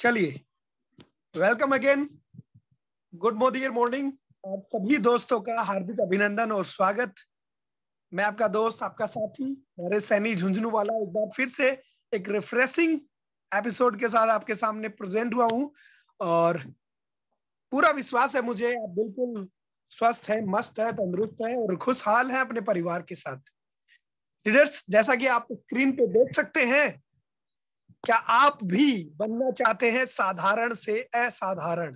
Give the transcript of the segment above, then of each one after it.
चलिए welcome again good मोदियर morning आप सभी दोस्तों का हार्दिक अभिनंदन और स्वागत मैं आपका दोस्त आपका साथी हमारे सैनी झुंझुनू वाला एक बार फिर से एक रिफ्रेशिंग एपिसोड के साथ आपके सामने प्रेजेंट हुआ हूँ और पूरा विश्वास है मुझे आप बिल्कुल स्वस्थ है मस्त है तंदुरुस्त है और खुशहाल है अपने परिवार के साथ लीडर्स जैसा कि आप स्क्रीन पे देख सकते हैं क्या आप भी बनना चाहते हैं साधारण से असाधारण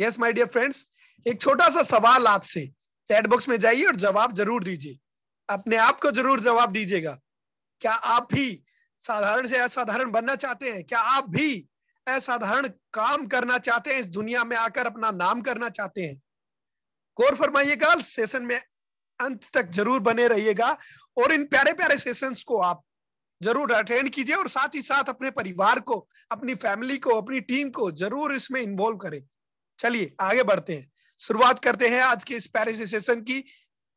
यस माय डियर फ्रेंड्स एक छोटा सा सवाल आपसे चैट बॉक्स में जाइए और जवाब जरूर दीजिए अपने आप को जरूर जवाब दीजिएगा क्या आप भी साधारण से असाधारण बनना चाहते हैं क्या आप भी असाधारण काम करना चाहते हैं इस दुनिया में आकर अपना नाम करना चाहते हैं कोर फरमाइएगा सेशन में अंत तक जरूर बने रहिएगा और इन प्यारे प्यारे सेशंस को आप जरूर अटेंड कीजिए और साथ ही साथ अपने परिवार को अपनी फैमिली को अपनी टीम को जरूर इसमें इन्वॉल्व करें चलिए आगे बढ़ते हैं शुरुआत करते हैं आज के इस पैरिस सेशन की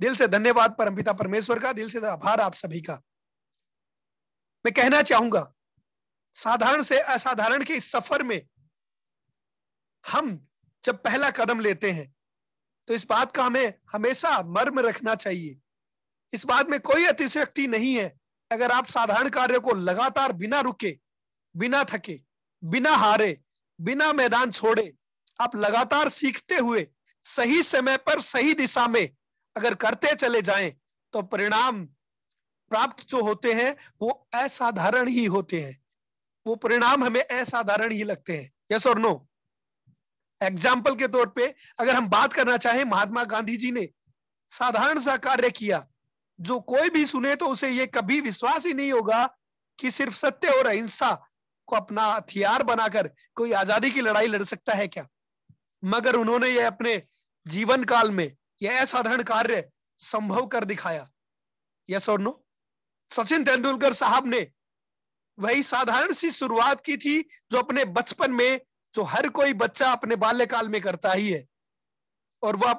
दिल से धन्यवाद परमपिता परमेश्वर का दिल से आभार आप सभी का मैं कहना चाहूंगा साधारण से असाधारण के इस सफर में हम जब पहला कदम लेते हैं तो इस बात का हमें हमेशा मर्म रखना चाहिए इस बात में कोई अतिशक्ति नहीं है अगर आप साधारण कार्य को लगातार बिना रुके बिना थके बिना हारे बिना मैदान छोड़े आप लगातार सीखते हुए सही समय पर सही दिशा में अगर करते चले जाएं तो परिणाम प्राप्त जो होते हैं वो असाधारण ही होते हैं वो परिणाम हमें असाधारण ही लगते हैं यस और नो एग्जाम्पल के तौर पे अगर हम बात करना चाहें महात्मा गांधी जी ने साधारण सा कार्य किया जो कोई भी सुने तो उसे ये कभी विश्वास ही नहीं होगा कि सिर्फ सत्य और अहिंसा को अपना हथियार बनाकर कोई आजादी की लड़ाई लड़ सकता है क्या मगर उन्होंने ये अपने जीवन काल में यह असाधारण कार्य संभव कर दिखाया यस और नो सचिन तेंदुलकर साहब ने वही साधारण सी शुरुआत की थी जो अपने बचपन में जो हर कोई बच्चा अपने बाल्यकाल में करता ही है और वह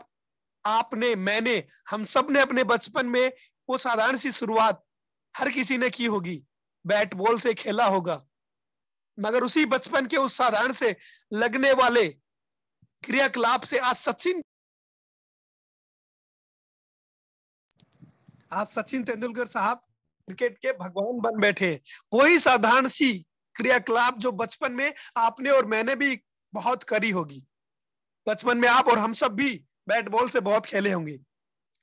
आपने मैंने हम सब ने अपने बचपन में वो साधारण सी शुरुआत हर किसी ने की होगी बैट बॉल से खेला होगा मगर उसी बचपन के उस साधारण से लगने वाले क्रियाकलाप से आज सचिन आज सचिन तेंदुलकर साहब क्रिकेट के भगवान बन बैठे वही साधारण सी क्रियाकलाप जो बचपन में आपने और मैंने भी बहुत करी होगी बचपन में आप और हम सब भी बैट बॉल से बहुत खेले होंगे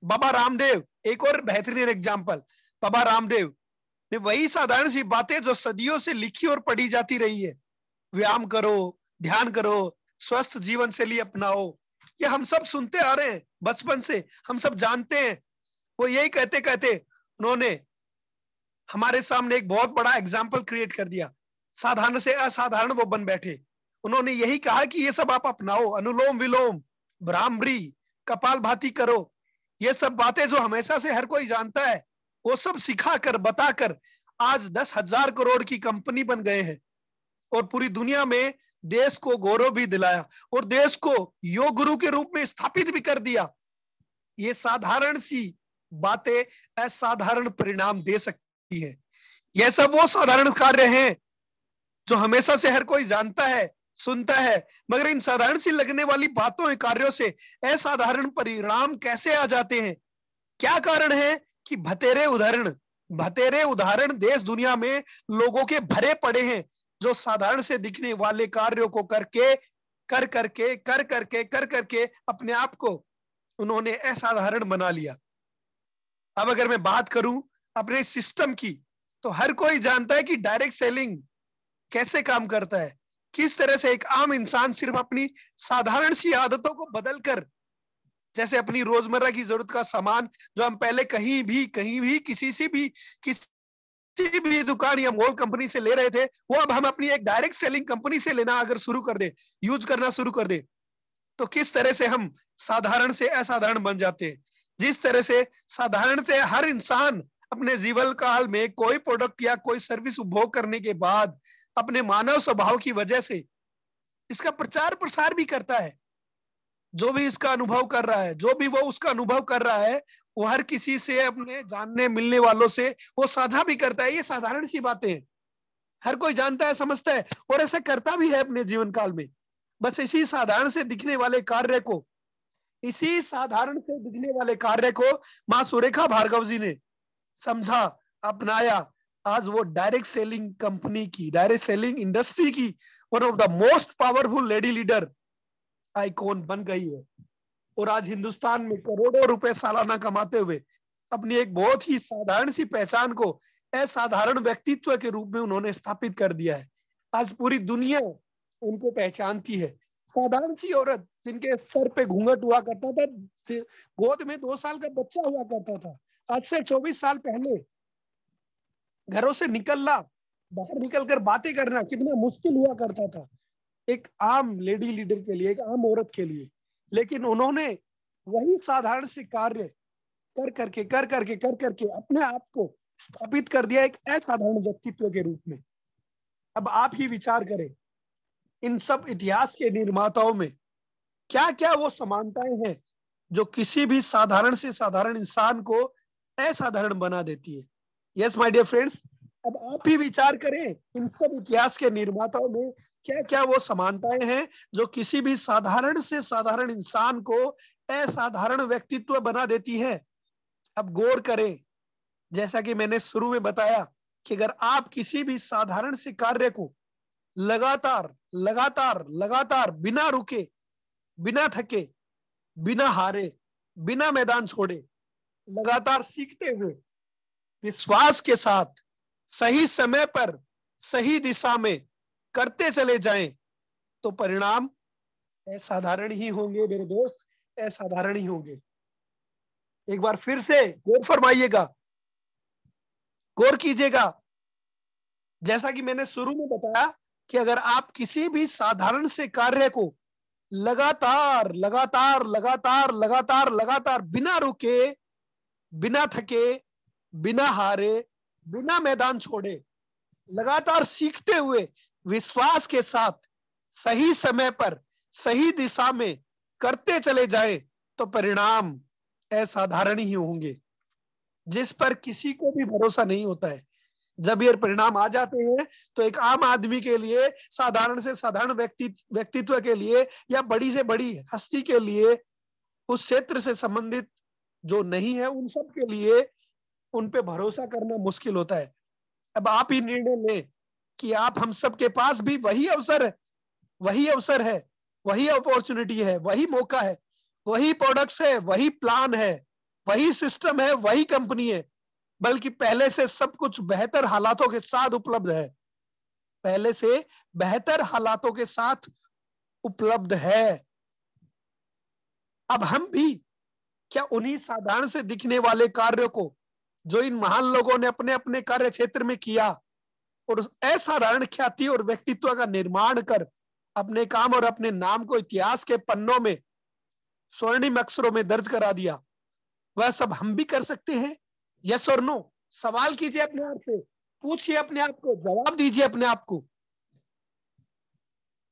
बाबा रामदेव एक और बेहतरीन एग्जाम्पल बाबा रामदेव ने वही साधारण सी बातें जो सदियों से लिखी और पढ़ी जाती रही है व्यायाम करो ध्यान करो स्वस्थ जीवन शैली अपनाओ ये हम सब सुनते आ रहे हैं बचपन से हम सब जानते हैं वो यही कहते कहते उन्होंने हमारे सामने एक बहुत बड़ा एग्जाम्पल क्रिएट कर दिया साधारण से असाधारण वो बन बैठे उन्होंने यही कहा कि ये सब आप अपनाओ अनुलोम विलोम ब्राह्मरी कपाल भाती करो ये सब बातें जो हमेशा से हर कोई जानता है वो सब सिखा कर बताकर आज दस हजार करोड़ की कंपनी बन गए हैं और पूरी दुनिया में देश को गौरव भी दिलाया और देश को योग गुरु के रूप में स्थापित भी कर दिया ये साधारण सी बातें असाधारण परिणाम दे सकती है यह सब वो साधारण कार्य हैं जो हमेशा से हर कोई जानता है सुनता है मगर इन साधारण सी लगने वाली बातों कार्यों से असाधारण परिणाम कैसे आ जाते हैं क्या कारण है कि भतेरे उदाहरण भतेरे उदाहरण देश दुनिया में लोगों के भरे पड़े हैं जो साधारण से दिखने वाले कार्यों को करके कर करके कर करके कर करके अपने आप को उन्होंने असाधारण बना लिया अब अगर मैं बात करूं अपने सिस्टम की तो हर कोई जानता है कि डायरेक्ट सेलिंग कैसे काम करता है किस तरह से एक आम इंसान सिर्फ अपनी साधारण सी आदतों को बदलकर जैसे अपनी रोजमर्रा की जरूरत का सामान जो हम पहले कहीं भी कहीं भी किसी से भी किसी भी दुकान या मॉल कंपनी से ले रहे थे वो अब हम अपनी एक डायरेक्ट सेलिंग कंपनी से लेना अगर शुरू कर दे यूज करना शुरू कर दे तो किस तरह से हम साधारण से असाधारण बन जाते हैं जिस तरह से साधारणतः हर इंसान अपने जीवन काल में कोई प्रोडक्ट या कोई सर्विस उपभोग करने के बाद अपने मानव स्वभाव की वजह से इसका प्रचार प्रसार भी करता है जो भी इसका अनुभव कर रहा है जो भी वो उसका अनुभव कर रहा है वो हर किसी से अपने जानने मिलने वालों से वो साझा भी करता है ये साधारण सी बातें हैं हर कोई जानता है समझता है और ऐसा करता भी है अपने जीवन काल में बस इसी साधारण से दिखने वाले कार्य को इसी साधारण से दिखने वाले कार्य को मां सुरेखा भार्गव जी ने समझा अपनाया आज वो डायरेक्ट सेलिंग कंपनी की डायरेक्ट सेलिंग इंडस्ट्री की one of the most powerful lady leader icon बन गई है और आज हिंदुस्तान में करोड़ों रुपए सालाना कमाते हुए अपनी एक बहुत ही साधारण सी पहचान को असाधारण व्यक्तित्व के रूप में उन्होंने स्थापित कर दिया है आज पूरी दुनिया उनको पहचानती है साधारण सी औरत जिनके सर पे घूंघट हुआ करता था गोद में दो साल का बच्चा हुआ करता था आज से चौबीस साल पहले घरों से निकलना बाहर निकलकर बातें करना कितना मुश्किल हुआ करता था एक आम लेडी लीडर के लिए एक आम औरत के लिए लेकिन उन्होंने वही साधारण से कार्य कर करके कर करके कर करके अपने आप को स्थापित कर दिया एक असाधारण व्यक्तित्व के रूप में अब आप ही विचार करें इन सब इतिहास के निर्माताओं में क्या क्या वो समानताएं हैं जो किसी भी साधारण से साधारण इंसान को असाधारण बना देती है यस माय डियर फ्रेंड्स अब आप ही विचार करें इन सब इतिहास के निर्माताओं में क्या क्या वो समानताएं हैं जो किसी भी साधारण से साधारण इंसान को असाधारण व्यक्तित्व बना देती है अब गौर करें जैसा कि मैंने शुरू में बताया कि अगर आप किसी भी साधारण से कार्य को लगातार लगातार लगातार बिना रुके बिना थके बिना हारे बिना मैदान छोड़े लगातार सीखते हुए विश्वास के साथ सही समय पर सही दिशा में करते चले जाएं तो परिणाम असाधारण ही होंगे मेरे दोस्त असाधारण ही होंगे एक बार फिर से गौर फरमाइएगा गौर कीजिएगा जैसा कि मैंने शुरू में बताया कि अगर आप किसी भी साधारण से कार्य को लगातार लगातार लगातार लगातार लगातार बिना रुके बिना थके बिना हारे बिना मैदान छोड़े लगातार सीखते हुए विश्वास के साथ सही समय पर सही दिशा में करते चले जाए तो परिणाम असाधारण ही होंगे जिस पर किसी को भी भरोसा नहीं होता है जब ये परिणाम आ जाते हैं तो एक आम आदमी के लिए साधारण से साधारण व्यक्ति व्यक्तित्व के लिए या बड़ी से बड़ी हस्ती के लिए उस क्षेत्र से संबंधित जो नहीं है उन सब के लिए उन पे भरोसा करना मुश्किल होता है अब आप ही निर्णय ले कि आप हम सब के पास भी वही अवसर है वही अवसर है वही अपॉर्चुनिटी है वही मौका है वही प्रोडक्ट्स है वही प्लान है वही सिस्टम है वही कंपनी है बल्कि पहले से सब कुछ बेहतर हालातों के साथ उपलब्ध है पहले से बेहतर हालातों के साथ उपलब्ध है अब हम भी क्या उन्हीं साधारण से दिखने वाले कार्यों को जो इन महान लोगों ने अपने अपने कार्य क्षेत्र में किया और ऐसा रण ख्याति और व्यक्तित्व का निर्माण कर अपने काम और अपने नाम को इतिहास के पन्नों में स्वर्णिम अक्षरों में दर्ज करा दिया वह सब हम भी कर सकते हैं यस और नो सवाल कीजिए अपने आप से पूछिए अपने आप को जवाब दीजिए अपने आप को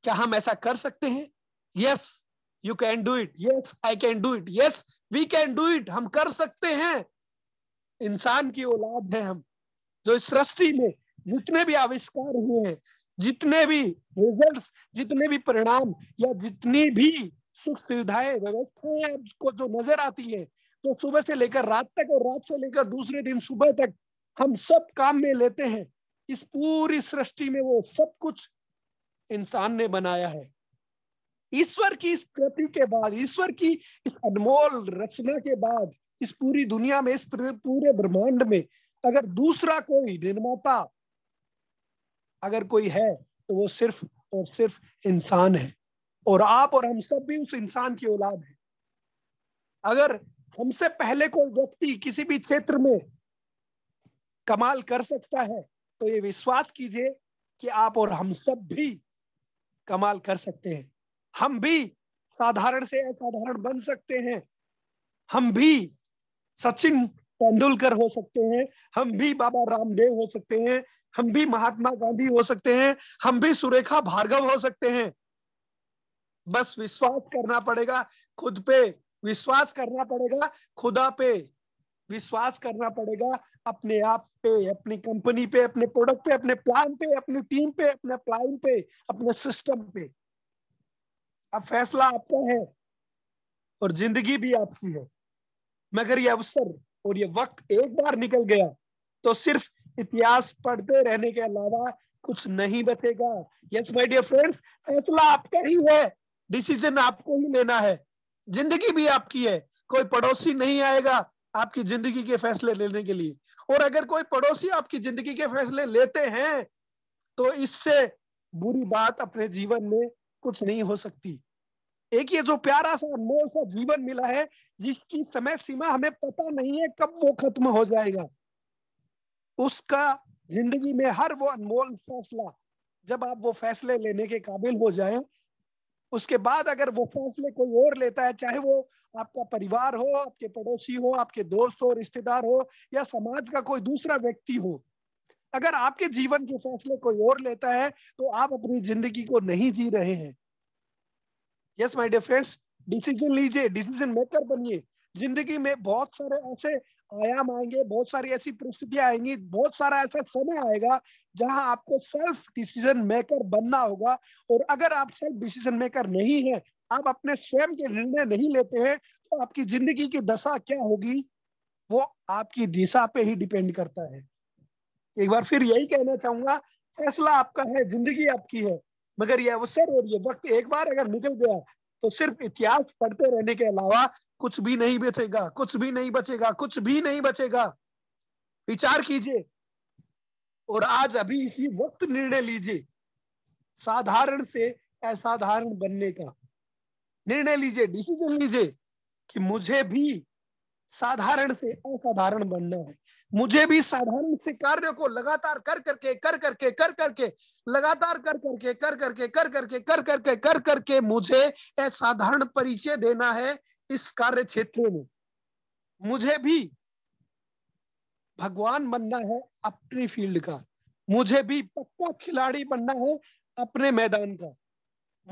क्या हम ऐसा कर सकते हैं yes you can do it yes I can do it yes we can do it हम कर सकते हैं इंसान की औलाद है हम जो इस सृष्टि में जितने भी आविष्कार हुए हैं जितने भी रिजल्ट्स जितने भी परिणाम या जितनी भी सुख सुविधाएं व्यवस्थाएं आपको जो नजर आती है तो सुबह से लेकर रात तक और रात से लेकर दूसरे दिन सुबह तक हम सब काम में लेते हैं इस पूरी सृष्टि में वो सब कुछ इंसान ने बनाया है ईश्वर की इस कृति के बाद ईश्वर की इस अनमोल रचना के बाद इस पूरी दुनिया में इस पूरे ब्रह्मांड में अगर दूसरा कोई निर्माता अगर कोई है तो वो सिर्फ और सिर्फ इंसान है और आप और हम सब भी उस इंसान की औलाद है अगर हमसे पहले कोई व्यक्ति किसी भी क्षेत्र में कमाल कर सकता है तो ये विश्वास कीजिए कि आप और हम सब भी कमाल कर सकते हैं हम भी साधारण से असाधारण बन सकते हैं हम भी सचिन तेंदुलकर हो सकते हैं हम भी बाबा रामदेव हो सकते हैं हम भी महात्मा गांधी हो सकते हैं हम भी सुरेखा भार्गव हो सकते हैं बस विश्वास करना पड़ेगा खुद पे विश्वास करना पड़ेगा खुदा पे विश्वास करना पड़ेगा अपने आप पे अपनी कंपनी पे अपने प्रोडक्ट पे अपने प्लान पे अपनी टीम पे अपने प्लान पे अपने सिस्टम पे अब फैसला आपका है और जिंदगी भी आपकी है मगर ये अवसर और ये वक्त एक बार निकल गया तो सिर्फ इतिहास पढ़ते रहने के अलावा कुछ नहीं बचेगा यस माय डियर फ्रेंड्स फैसला आपका ही है डिसीजन आपको ही लेना है जिंदगी भी आपकी है कोई पड़ोसी नहीं आएगा आपकी जिंदगी के फैसले लेने के लिए और अगर कोई पड़ोसी आपकी जिंदगी के फैसले लेते हैं तो इससे बुरी बात अपने जीवन में कुछ नहीं हो सकती एक ये जो प्यारा सा अनमोल सा जीवन मिला है जिसकी समय सीमा हमें पता नहीं है कब वो खत्म हो जाएगा उसका जिंदगी में हर वो अनमोल फैसला जब आप वो फैसले लेने के काबिल हो जाए उसके बाद अगर वो फैसले कोई और लेता है चाहे वो आपका परिवार हो आपके पड़ोसी हो आपके दोस्त हो रिश्तेदार हो या समाज का कोई दूसरा व्यक्ति हो अगर आपके जीवन के फैसले कोई और लेता है तो आप अपनी जिंदगी को नहीं जी रहे हैं yes my dear friends decision लीजिए डिसीजन मेकर बनिए जिंदगी में बहुत सारे ऐसे आयाम आएंगे बहुत सारी ऐसी परिस्थितियां आएंगी बहुत सारा ऐसा समय आएगा जहां आपको सेल्फ डिसीजन मेकर बनना होगा और अगर आप सेल्फ डिसीजन मेकर नहीं है आप अपने स्वयं के निर्णय नहीं लेते हैं तो आपकी जिंदगी की दशा क्या होगी वो आपकी दिशा पे ही डिपेंड करता है एक बार फिर यही कहना चाहूंगा फैसला आपका है जिंदगी आपकी है मगर यह अवसर और ये वक्त एक बार अगर निकल गया तो सिर्फ इतिहास पढ़ते रहने के अलावा कुछ भी नहीं बचेगा कुछ भी नहीं बचेगा कुछ भी नहीं बचेगा विचार कीजिए और आज अभी इसी वक्त निर्णय लीजिए साधारण से असाधारण बनने का निर्णय लीजिए डिसीजन लीजिए कि मुझे भी साधारण से असाधारण बनना है मुझे भी साधारण से कार्य को लगातार कर करके कर करके कर करके लगातार कर करके कर करके कर करके कर करके कर करके मुझे असाधारण परिचय देना है इस कार्य क्षेत्र में मुझे भी भगवान बनना है अपनी फील्ड का मुझे भी पक्का खिलाड़ी बनना है अपने मैदान का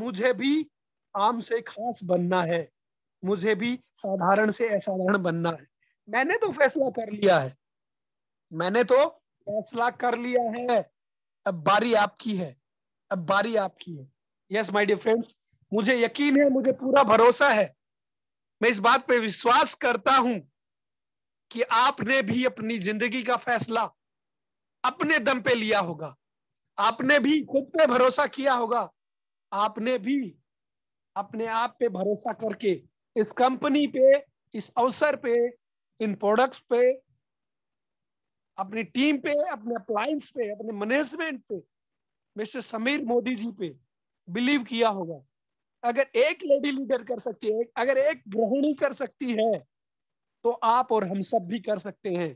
मुझे भी आम से खास बनना है मुझे भी साधारण से असाधारण बनना है मैंने तो फैसला कर लिया है मैंने तो फैसला कर लिया है अब बारी आपकी है अब बारी आपकी है यस माय डियर फ्रेंड मुझे यकीन है मुझे पूरा भरोसा है मैं इस बात पे विश्वास करता हूं कि आपने भी अपनी जिंदगी का फैसला अपने दम पे लिया होगा आपने भी खुद पे भरोसा किया होगा आपने भी अपने आप पे भरोसा करके इस कंपनी पे इस अवसर पे इन प्रोडक्ट्स पे अपनी टीम पे अपने अप्लायंस पे अपने मैनेजमेंट पे मिस्टर समीर मोदी जी पे बिलीव किया होगा अगर एक लेडी लीडर कर सकती है अगर एक गृहिणी कर सकती है तो आप और हम सब भी कर सकते हैं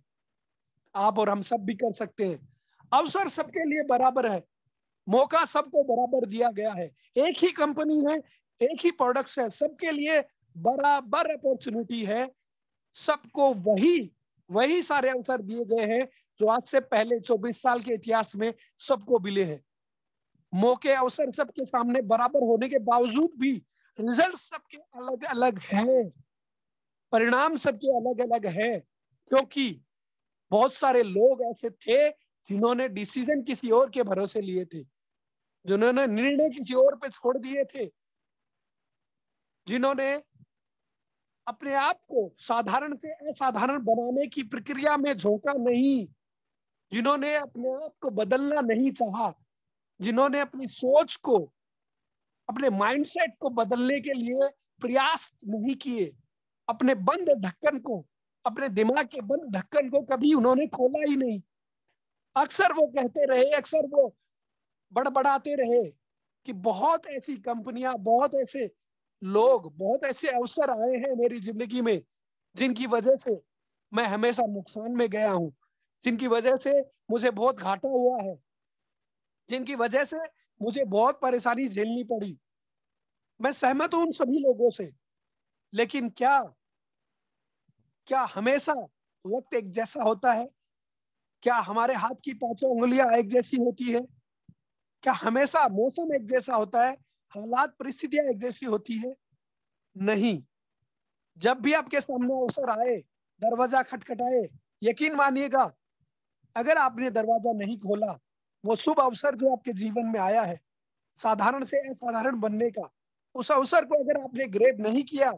आप और हम सब भी कर सकते हैं अवसर सबके लिए बराबर है मौका सबको बराबर दिया गया है एक ही कंपनी है एक ही प्रोडक्ट्स है सबके लिए बराबर अपॉर्चुनिटी है सबको वही वही सारे अवसर दिए गए हैं जो आज से पहले 24 साल के इतिहास में सबको मिले हैं मौके अवसर सबके सामने बराबर होने के बावजूद भी रिजल्ट सबके अलग अलग हैं परिणाम सबके अलग अलग है क्योंकि बहुत सारे लोग ऐसे थे जिन्होंने डिसीजन किसी और के भरोसे लिए थे जिन्होंने निर्णय किसी और पे छोड़ दिए थे जिन्होंने अपने आप को साधारण से असाधारण बनाने की प्रक्रिया में झोंका नहीं जिन्होंने अपने आप को बदलना नहीं चाहा जिन्होंने अपनी सोच को अपने माइंडसेट को बदलने के लिए प्रयास नहीं किए अपने बंद ढक्कन को अपने दिमाग के बंद ढक्कन को कभी उन्होंने खोला ही नहीं अक्सर वो कहते रहे अक्सर वो बड़बड़ाते रहे कि बहुत ऐसी कंपनियां बहुत ऐसे लोग बहुत ऐसे अवसर आए हैं मेरी जिंदगी में जिनकी वजह से मैं हमेशा नुकसान में गया हूं जिनकी वजह से मुझे बहुत घाटा हुआ है जिनकी वजह से मुझे बहुत परेशानी झेलनी पड़ी मैं सहमत हूं उन सभी लोगों से लेकिन क्या क्या हमेशा वक्त एक जैसा होता है क्या हमारे हाथ की पांचों उंगलियां एक जैसी होती है क्या हमेशा मौसम एक जैसा होता है हालात परिस्थितियां एक जैसी होती है नहीं जब भी आपके सामने अवसर आए दरवाजा खटखटाए यकीन मानिएगा अगर आपने दरवाजा नहीं खोला वो शुभ अवसर जो आपके जीवन में आया है साधारण से असाधारण बनने का उस अवसर को अगर आपने ग्रेब नहीं किया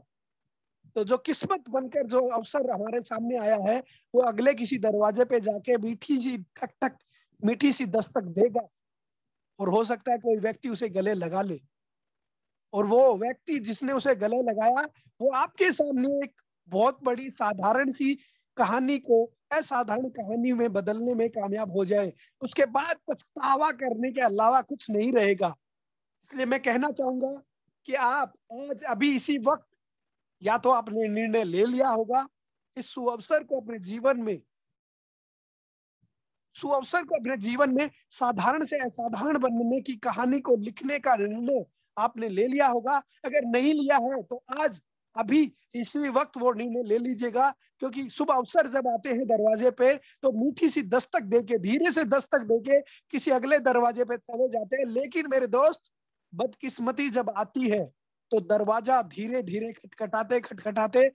तो जो किस्मत बनकर जो अवसर हमारे सामने आया है वो अगले किसी दरवाजे पे जाके मीठी जी ठक ठक मीठी सी दस्तक देगा और हो सकता है कोई व्यक्ति उसे गले लगा ले और वो व्यक्ति जिसने उसे गले लगाया वो आपके सामने एक बहुत बड़ी साधारण सी कहानी को असाधारण कहानी में बदलने में कामयाब हो जाए उसके बाद पछतावा करने के अलावा कुछ नहीं रहेगा इसलिए मैं कहना चाहूंगा कि आप आज अभी इसी वक्त या तो आपने निर्णय ले लिया होगा इस सुअवसर को अपने जीवन में सुअवसर को अपने जीवन में साधारण से असाधारण बनने की कहानी को लिखने का निर्णय आपने ले लिया होगा अगर नहीं लिया है तो आज अभी इसी वक्त वो निर्णय ले लीजिएगा क्योंकि शुभ अवसर जब आते हैं दरवाजे पे तो मीठी सी दस्तक देके धीरे से दस्तक देके किसी अगले दरवाजे पे चले जाते हैं लेकिन मेरे दोस्त बदकिस्मती जब आती है तो दरवाजा धीरे धीरे खटखटाते खटखटाते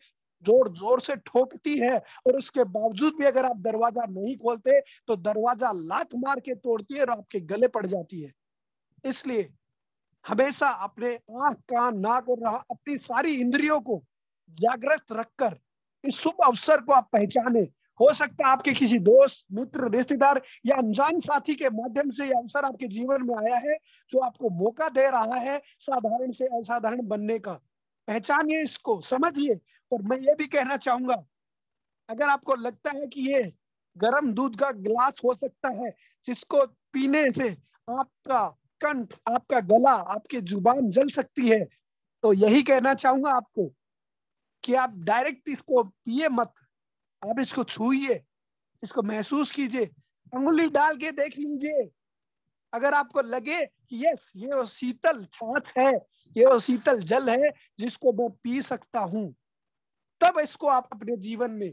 जोर जोर से ठोकती है और उसके बावजूद भी अगर आप दरवाजा नहीं खोलते तो दरवाजा लात मार के तोड़ती है और आपके गले पड़ जाती है इसलिए हमेशा अपने आख कान नाक और रहा अपनी सारी इंद्रियों को जागृत रखकर इस शुभ अवसर को आप पहचाने हो सकता है आपके किसी दोस्त मित्र रिश्तेदार या अनजान साथी के माध्यम से यह अवसर आपके जीवन में आया है जो आपको मौका दे रहा है साधारण से असाधारण बनने का पहचानिए इसको समझिए और मैं ये भी कहना चाहूंगा अगर आपको लगता है कि ये गर्म दूध का गिलास हो सकता है जिसको पीने से आपका कंठ आपका गला आपकी जुबान जल सकती है तो यही कहना चाहूंगा आपको कि आप डायरेक्ट इसको पिए मत आप इसको छूइए इसको महसूस कीजिए अंगुली डाल के देख लीजिए अगर आपको लगे कि यस ये वो शीतल छाछ है ये वो शीतल जल है जिसको मैं पी सकता हूं तब इसको आप अपने जीवन में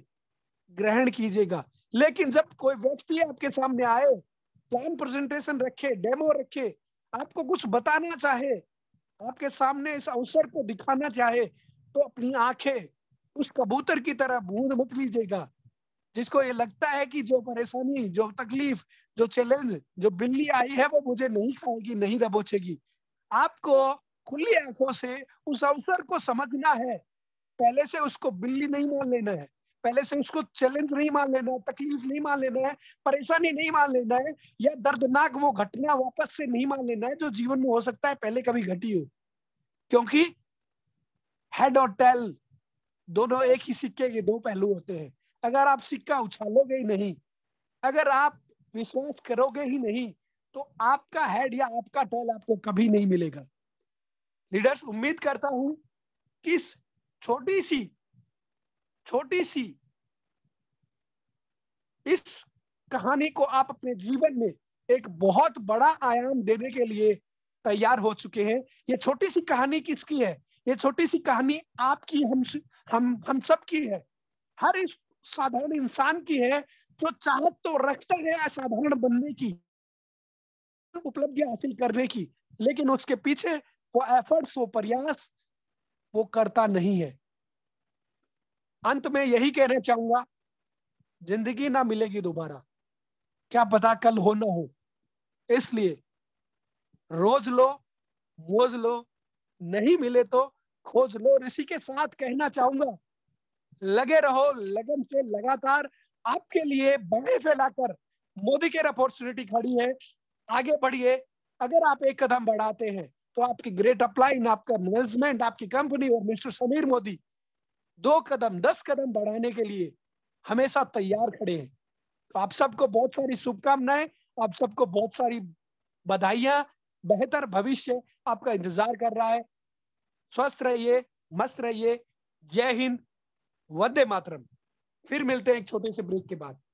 ग्रहण कीजिएगा लेकिन जब कोई व्यक्ति आपके सामने आए प्लान प्रेजेंटेशन रखे डेमो रखे आपको कुछ बताना चाहे आपके सामने इस अवसर को दिखाना चाहे तो अपनी आंखें उस कबूतर की तरह बूंद मत लीजिएगा जिसको ये लगता है कि जो परेशानी जो तकलीफ जो चैलेंज जो बिल्ली आई है वो मुझे नहीं खाएगी नहीं दबोचेगी आपको खुली आंखों से उस अवसर को समझना है पहले से उसको बिल्ली नहीं मान लेना है पहले से उसको चैलेंज नहीं मान लेना है तकलीफ नहीं मान लेना है परेशानी नहीं मान लेना है या दर्दनाक वो घटना वापस से नहीं मान लेना है जो जीवन में हो सकता है पहले कभी घटी हो क्योंकि हेड और टेल दोनों एक ही सिक्के के दो पहलू होते हैं अगर आप सिक्का उछालोगे ही नहीं अगर आप विश्वास करोगे ही नहीं तो आपका हेड या आपका टेल आपको कभी नहीं मिलेगा लीडर्स उम्मीद करता हूं कि छोटी सी छोटी सी इस कहानी को आप अपने जीवन में एक बहुत बड़ा आयाम देने के लिए तैयार हो चुके हैं ये छोटी सी कहानी किसकी है ये छोटी सी कहानी आपकी हम हम हम सब की है हर इस साधारण इंसान की है जो चाहत तो रखता है असाधारण बनने की उपलब्धि हासिल करने की लेकिन उसके पीछे वो एफर्ट्स वो प्रयास वो करता नहीं है अंत में यही कहना चाहूंगा जिंदगी ना मिलेगी दोबारा क्या पता कल हो ना हो इसलिए रोज लो मोज लो नहीं मिले तो खोज लो और इसी के साथ कहना चाहूंगा लगे रहो लगन से लगातार आपके लिए बड़े फैलाकर मोदी के अपॉर्चुनिटी खड़ी है आगे बढ़िए अगर आप एक कदम बढ़ाते हैं तो आपकी ग्रेट अपलाइन आपका मैनेजमेंट आपकी कंपनी और मिस्टर समीर मोदी दो कदम दस कदम बढ़ाने के लिए हमेशा तैयार खड़े हैं तो आप सबको बहुत सारी शुभकामनाएं आप सबको बहुत सारी बधाइया बेहतर भविष्य आपका इंतजार कर रहा है स्वस्थ रहिए मस्त रहिए जय हिंद वंदे मातरम फिर मिलते हैं एक छोटे से ब्रेक के बाद